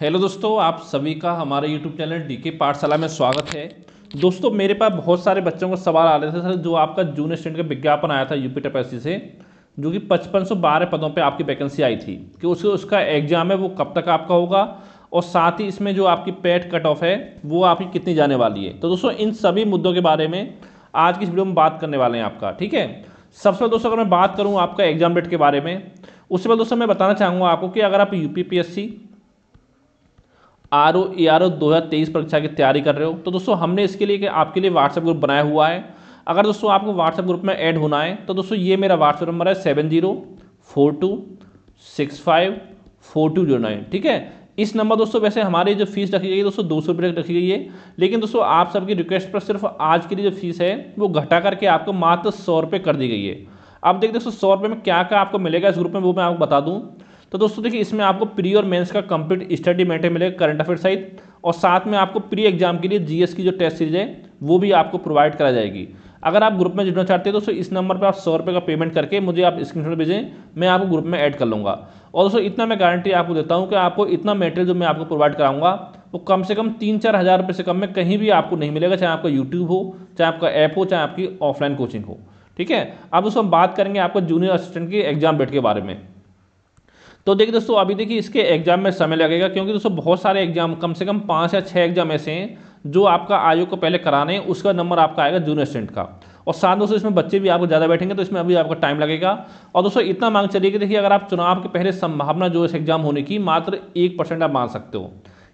hello दोस्तों आप सभी का हमारे यूट्यूब चैनल डी के पाठशाला में स्वागत है दोस्तों मेरे पास बहुत सारे बच्चों का सवाल आ रहे थे सर जो आपका जून स्टेंट का विज्ञापन आया था यूपी टेपैसी से जो कि पचपन सौ बारह पदों पे आपकी वैकेंसी आई थी कि उसके उसका एग्जाम है वो कब तक आपका होगा और साथ ही इसमें जो आपकी पेट कट ऑफ है वो आपकी कितनी जाने वाली है तो दोस्तों इन सभी मुद्दों के बारे में आज की इस वीडियो में बात करने वाले हैं आपका ठीक है सबसे पहले दोस्तों अगर मैं बात करूँ आपका एग्जाम डेट के बारे में उससे पहले दोस्तों मैं बताना चाहूँगा आपको कि अगर आप U P P S C R O A R O दो हज़ार तेईस परीक्षा की तैयारी कर रहे हो तो दोस्तों हमने इसके लिए आपके लिए व्हाट्सएप ग्रुप बनाया हुआ है अगर दोस्तों आपको व्हाट्सएप ग्रुप में ऐड होना है तो दोस्तों ये मेरा व्हाट्सएप नंबर है seven zero four two six five four two zero nine ठीक है इस नंबर दोस्तों वैसे हमारी जो फीस रखी गई है दोस्तों दो सौ रुपये रखी गई है लेकिन दोस्तों आप सबकी रिक्वेस्ट पर सिर्फ आज के लिए जो फीस है वो घटा करके आपको मात्र सौ रुपये कर दी गई है अब देखिए दोस्तों सौ रुपये में क्या क्या आपको मिलेगा इस ग्रुप में वो मैं आपको बता दूँ तो दोस्तों देखिए इसमें आपको प्री और मेंस का कंप्लीट स्टडी मेटे मिलेगा करंट अफेयर सहित और साथ में आपको प्री एग्जाम के लिए जीएस की जो टेस्ट सीरीज है वो भी आपको प्रोवाइड करा जाएगी अगर आप ग्रुप में जुड़ना चाहते हैं तो दोस्तों इस नंबर पर आप सौ रुपये का पेमेंट करके मुझे आप स्क्रीनशॉट भेजें मैं आपको ग्रुप में ऐड कर लूँगा और दोस्तों इतना मैं गारंटी आपको देता हूँ कि आपको इतना मेटेरियल जो मैं आपको प्रोवाइड कराऊंगा वो कम से कम तीन चार हज़ार रुपये से कम में कहीं भी आपको नहीं मिलेगा चाहे आपका यूट्यूब हो चाहे आपका ऐप हो चाहे आपकी ऑफलाइन कोचिंग हो ठीक है अब उसमें हम बात करेंगे आपका जूनियर असिस्टेंट की एग्जाम डेट के बारे में तो देखिए दोस्तों अभी देखिए इसके एग्जाम में समय लगेगा क्योंकि दोस्तों बहुत सारे एग्जाम कम से कम पाँच या छः एग्जाम ऐसे हैं जो आपका आयोग को पहले कराने उसका नंबर आपका आएगा जूनियर स्टूडेंट का और साथ दोस्तों इसमें बच्चे भी आपको ज़्यादा बैठेंगे तो इसमें अभी आपका टाइम लगेगा और दोस्तों इतना मांग चलिए कि देखिए अगर आप चुनाव के पहले संभावना जो इस एग्जाम होने की मात्र एक परसेंट आप मान सकते हो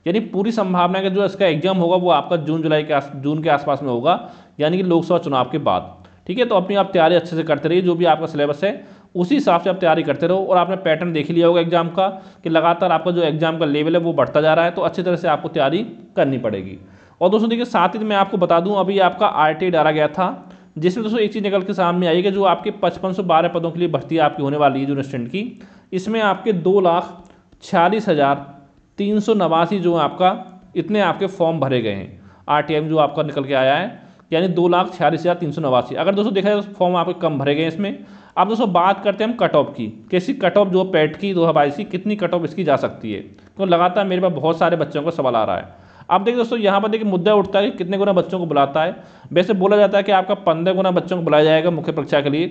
यानी पूरी संभावना का जो इसका एग्जाम होगा वो आपका जून जुलाई के जून के आसपास में होगा यानी कि लोकसभा चुनाव के बाद ठीक है तो अपनी आप तैयारी अच्छे से करते रहिए जो भी आपका सिलेबस है उसी हिसाब से आप तैयारी करते रहो और आपने पैटर्न देख लिया होगा एग्जाम का कि लगातार आपका जो एग्जाम का लेवल है वो बढ़ता जा रहा है तो अच्छी तरह से आपको तैयारी करनी पड़ेगी और दोस्तों देखिए साथ ही मैं आपको बता दूं अभी आपका आर डाला गया था जिसमें दोस्तों एक चीज़ निकल के सामने आई है जो आपके पचपन सौ बारह पदों के लिए भर्ती आपकी होने वाली है जो स्टूडेंट की इसमें आपके दो लाख छियालीस हज़ार तीन सौ नवासी जो आपका इतने आपके फॉर्म भरे गए हैं आर जो आपका निकल के आया है यानी दो लाख छियालीस हज़ार तीन सौ नवासी अगर दोस्तों देखा जाए फॉर्म तो आपके कम भरे गए इसमें अब दोस्तों बात करते हैं हम कट ऑफ की कैसी कट ऑफ जो पेट की दो हवाई सी कितनी कट ऑफ इसकी जा सकती है तो लगातार मेरे पास बहुत सारे बच्चों का सवाल आ रहा है अब देखिए दोस्तों यहाँ पर देखिए मुद्दा उठता है कि कितने गुना बच्चों को बुलाता है वैसे बोला जाता है कि आपका पंद्रह गुना बच्चों को बुलाया जाएगा मुख्य परीक्षा के लिए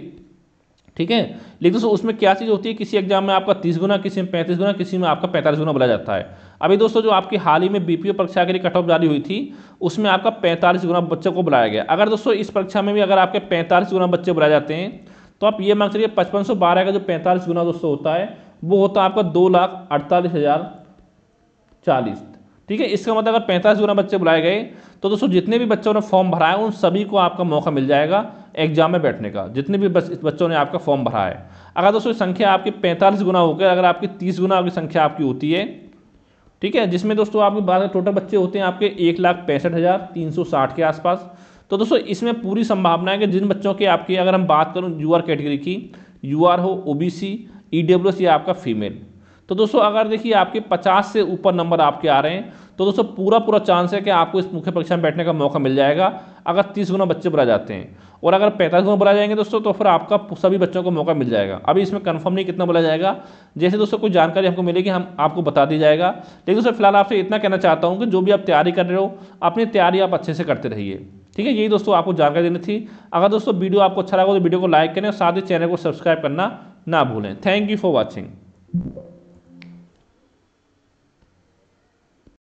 ठीक है लेकिन दोस्तों उसमें क्या चीज़ होती है किसी एग्जाम में आपका तीस गुना किसी में पैंतीस गुना किसी में आपका पैंतालीस गुना बुलाया जाता है अभी दोस्तों जो आपकी हाल ही में बी परीक्षा के लिए कट ऑफ जारी हुई थी उसमें आपका पैंतालीस गुना बच्चों को बुलाया गया अगर दोस्तों इस परीक्षा में भी अगर आपके पैंतालीस गुना बच्चे बुलाए जाते हैं तो आप ये मान चलिए पचपन सौ बारह का जो पैंतालीस गुना दोस्तों होता है वो होता है आपका दो लाख अड़तालीस हज़ार चालीस ठीक है इसका मतलब अगर पैंतालीस गुना बच्चे बुलाए गए तो दोस्तों जितने भी बच्चों ने फॉर्म भरा है उन सभी को आपका मौका मिल जाएगा एग्जाम में बैठने का जितने भी बच्चों ने आपका फॉर्म भरा है अगर दोस्तों संख्या आपकी पैंतालीस गुना होकर अगर आपकी तीस गुना आपकी संख्या आपकी होती है ठीक है जिसमें दोस्तों आपके बारह टोटल बच्चे होते हैं आपके एक लाख पैंसठ हज़ार तीन सौ साठ के आसपास तो दोस्तों इसमें पूरी संभावना है कि जिन बच्चों की आपकी अगर हम बात करूँ यू कैटेगरी की यू हो O B C E W S या आपका फीमेल तो दोस्तों अगर देखिए आपके 50 से ऊपर नंबर आपके आ रहे हैं तो दोस्तों पूरा पूरा चांस है कि आपको इस मुख्य परीक्षा में बैठने का मौका मिल जाएगा अगर तीस गुना बच्चे बुला जाते हैं और अगर पैंतालीस गुना बुला जाएंगे दोस्तों तो फिर आपका सभी बच्चों को मौका मिल जाएगा अभी इसमें कंफर्म नहीं कितना बुला जाएगा जैसे दोस्तों कोई जानकारी हमको मिलेगी हम आपको बता दी जाएगा लेकिन दोस्तों फिलहाल आपसे इतना कहना चाहता हूँ कि जो भी आप तैयारी कर रहे हो अपनी तैयारी आप अच्छे से करते रहिए ठीक है यही दोस्तों आपको जानकारी देनी थी अगर दोस्तों वीडियो आपको अच्छा लगा तो वीडियो को लाइक करें और साथ ही चैनल को सब्सक्राइब करना ना भूलें थैंक यू फॉर वॉचिंग